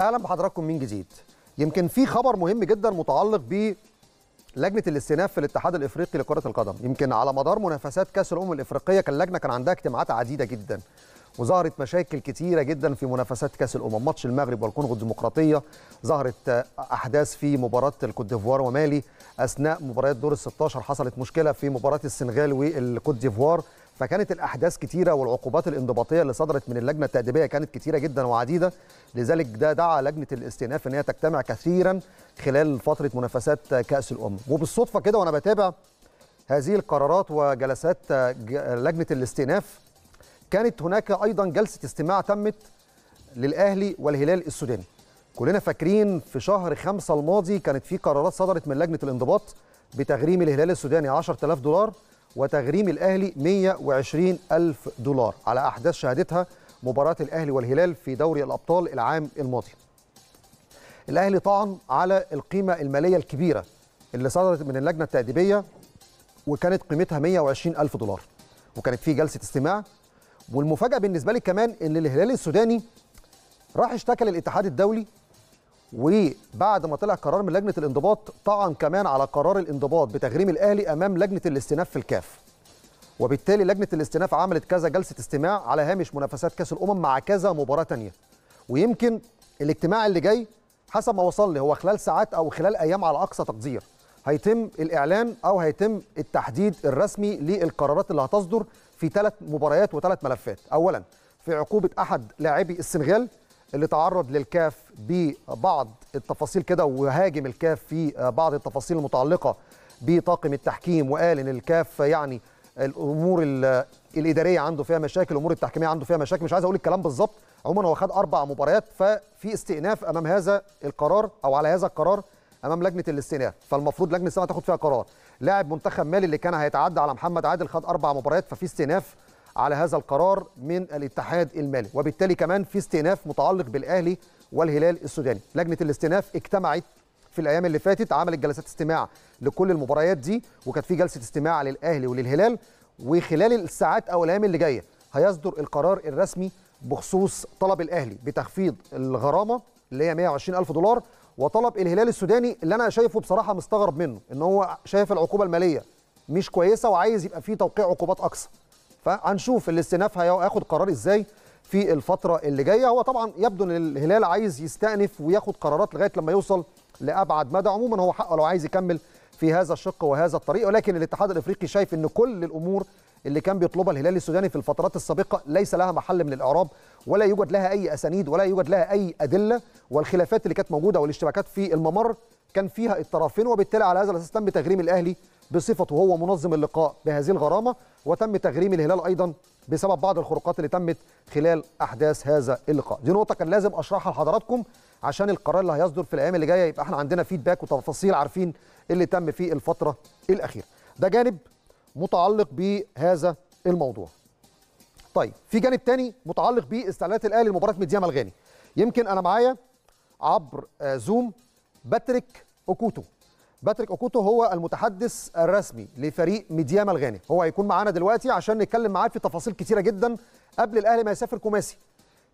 اهلا بحضراتكم من جديد يمكن في خبر مهم جدا متعلق ب لجنه الاستئناف في الاتحاد الافريقي لكره القدم يمكن على مدار منافسات كاس الامم الافريقيه كان اللجنه كان عندها اجتماعات عديده جدا وظهرت مشاكل كتيرة جدا في منافسات كأس الأمم ماتش المغرب والكونغو الديمقراطية ظهرت أحداث في مباراة الكوت ديفوار ومالي أثناء مباريات دور ال 16 حصلت مشكلة في مباراة السنغال والكوت ديفوار فكانت الاحداث كتيره والعقوبات الانضباطيه اللي صدرت من اللجنه التاديبيه كانت كتيره جدا وعديده لذلك ده دعا لجنه الاستئناف ان هي تجتمع كثيرا خلال فتره منافسات كاس الامم وبالصدفه كده وانا بتابع هذه القرارات وجلسات لجنه الاستئناف كانت هناك ايضا جلسه استماع تمت للاهلي والهلال السوداني كلنا فاكرين في شهر خمسة الماضي كانت في قرارات صدرت من لجنه الانضباط بتغريم الهلال السوداني 10000 دولار وتغريم الأهلي 120 ألف دولار على أحداث شهادتها مباراة الأهلي والهلال في دوري الأبطال العام الماضي الأهلي طعن على القيمة المالية الكبيرة اللي صدرت من اللجنة التأديبية وكانت قيمتها 120 ألف دولار وكانت في جلسة استماع والمفاجأة بالنسبة لي كمان إن الهلال السوداني راح اشتكى للاتحاد الدولي وبعد ما طلع قرار من لجنه الانضباط طعن كمان على قرار الانضباط بتغريم الاهلي امام لجنه الاستئناف في الكاف وبالتالي لجنه الاستئناف عملت كذا جلسه استماع على هامش منافسات كاس الامم مع كذا مباراه ثانيه. ويمكن الاجتماع اللي جاي حسب ما وصل لي هو خلال ساعات او خلال ايام على اقصى تقدير هيتم الاعلان او هيتم التحديد الرسمي للقرارات اللي هتصدر في ثلاث مباريات وثلاث ملفات اولا في عقوبه احد لاعبي السنغال اللي تعرض للكاف ببعض التفاصيل كده وهاجم الكاف في بعض التفاصيل المتعلقه بطاقم التحكيم وقال ان الكاف يعني الامور الاداريه عنده فيها مشاكل الامور التحكيميه عنده فيها مشاكل مش عايز اقول الكلام بالظبط عموما هو خد اربع مباريات ففي استئناف امام هذا القرار او على هذا القرار امام لجنه الاستئناف فالمفروض لجنه الاستئناف تاخد فيها قرار لاعب منتخب مالي اللي كان هيتعدى على محمد عادل خد اربع مباريات ففي استئناف على هذا القرار من الاتحاد المالي وبالتالي كمان في استئناف متعلق بالأهلي والهلال السوداني لجنة الاستئناف اجتمعت في الايام اللي فاتت عملت جلسات استماع لكل المباريات دي وكانت في جلسه استماع للاهلي وللهلال وخلال الساعات او الايام اللي جايه هيصدر القرار الرسمي بخصوص طلب الاهلي بتخفيض الغرامه اللي هي 120 الف دولار وطلب الهلال السوداني اللي انا شايفه بصراحه مستغرب منه ان هو شايف العقوبه الماليه مش كويسه وعايز يبقى فيه توقيع عقوبات اكثر فهنشوف الاستئناف هياخد قرار ازاي في الفتره اللي جايه هو طبعا يبدو ان الهلال عايز يستأنف وياخد قرارات لغايه لما يوصل لابعد مدى عموما هو حقه لو عايز يكمل في هذا الشق وهذا الطريق ولكن الاتحاد الافريقي شايف ان كل الامور اللي كان بيطلبها الهلال السوداني في الفترات السابقه ليس لها محل من الاعراب ولا يوجد لها اي اسانيد ولا يوجد لها اي ادله والخلافات اللي كانت موجوده والاشتباكات في الممر كان فيها الطرفين وبالتالي على هذا الاساس تم تغريم الاهلي بصفته هو منظم اللقاء بهذه الغرامه وتم تغريم الهلال ايضا بسبب بعض الخروقات اللي تمت خلال احداث هذا اللقاء دي نقطه كان لازم اشرحها لحضراتكم عشان القرار اللي هيصدر في الايام اللي جايه يبقى احنا عندنا فيدباك وتفاصيل عارفين اللي تم في الفتره الاخيره ده جانب متعلق بهذا الموضوع طيب في جانب تاني متعلق باستعلانات الاهلي لمباراه ميديا الغاني يمكن انا معايا عبر زوم آه، باتريك اوكوتو باتريك اوكوتو هو المتحدث الرسمي لفريق ميدياما الغاني هو هيكون معانا دلوقتي عشان نتكلم معاه في تفاصيل كتيره جدا قبل الاهلي ما يسافر كوماسي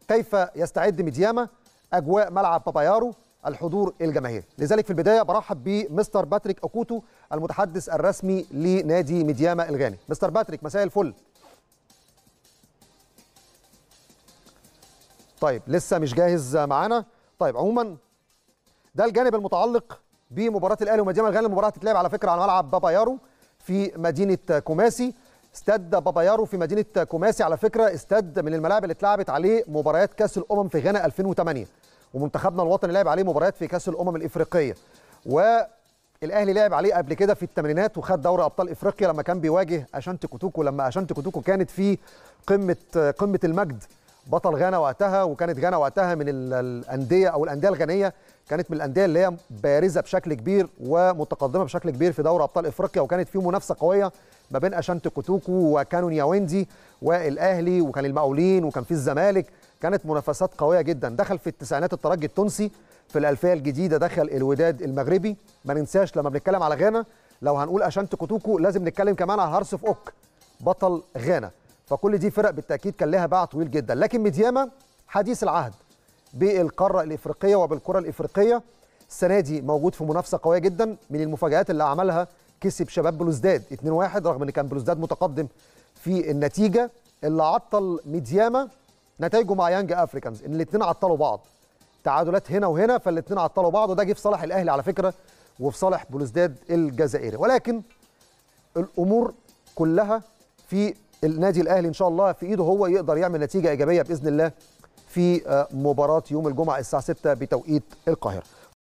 كيف يستعد ميدياما اجواء ملعب بابايارو الحضور الجماهيري لذلك في البدايه برحب بمستر باتريك اوكوتو المتحدث الرسمي لنادي ميدياما الغاني مستر باتريك مساء الفل طيب لسه مش جاهز معانا طيب عموما ده الجانب المتعلق بمباراه الاهلي ومدينة الغالي المباراه هتتلعب على فكره على ملعب بابا يارو في مدينه كوماسي استاد بابا يارو في مدينه كوماسي على فكره استاد من الملاعب اللي اتلعبت عليه مباريات كاس الامم في غانا 2008 ومنتخبنا الوطني لعب عليه مباريات في كاس الامم الافريقيه والاهلي لعب عليه قبل كده في الثمانينات وخد دوري ابطال افريقيا لما كان بيواجه اشانتي كوتوكو لما اشانتي كوتوكو كانت في قمه قمه المجد بطل غانا وقتها وكانت غانا وقتها من الانديه او الانديه الغنيه كانت من الانديه اللي هي بارزه بشكل كبير ومتقدمه بشكل كبير في دوري ابطال افريقيا وكانت في منافسه قويه ما بين اشانتي كوتوكو وكانون ياويندي والاهلي وكان المقاولين وكان في الزمالك كانت منافسات قويه جدا دخل في التسعينات الترجي التونسي في الالفيه الجديده دخل الوداد المغربي ما ننساش لما بنتكلم على غانا لو هنقول اشانتي كوتوكو لازم نتكلم كمان على هارسف اوك بطل غانا فكل دي فرق بالتاكيد كان لها باع طويل جدا لكن مدياما حديث العهد بالقاره الافريقيه وبالكره الافريقيه السنه دي موجود في منافسه قويه جدا من المفاجات اللي عملها كسب شباب بلوزداد 2-1 رغم ان كان بلوزداد متقدم في النتيجه اللي عطل ميدياما نتائجه مع يانج افريكانز ان الاثنين عطلوا بعض تعادلات هنا وهنا فالاثنين عطلوا بعض وده جه في صالح الاهلي على فكره وفي صالح بلوزداد الجزائري ولكن الامور كلها في النادي الاهلي ان شاء الله في ايده هو يقدر يعمل نتيجه ايجابيه باذن الله في آه، مباراه يوم الجمعه الساعه 6 بتوقيت القاهره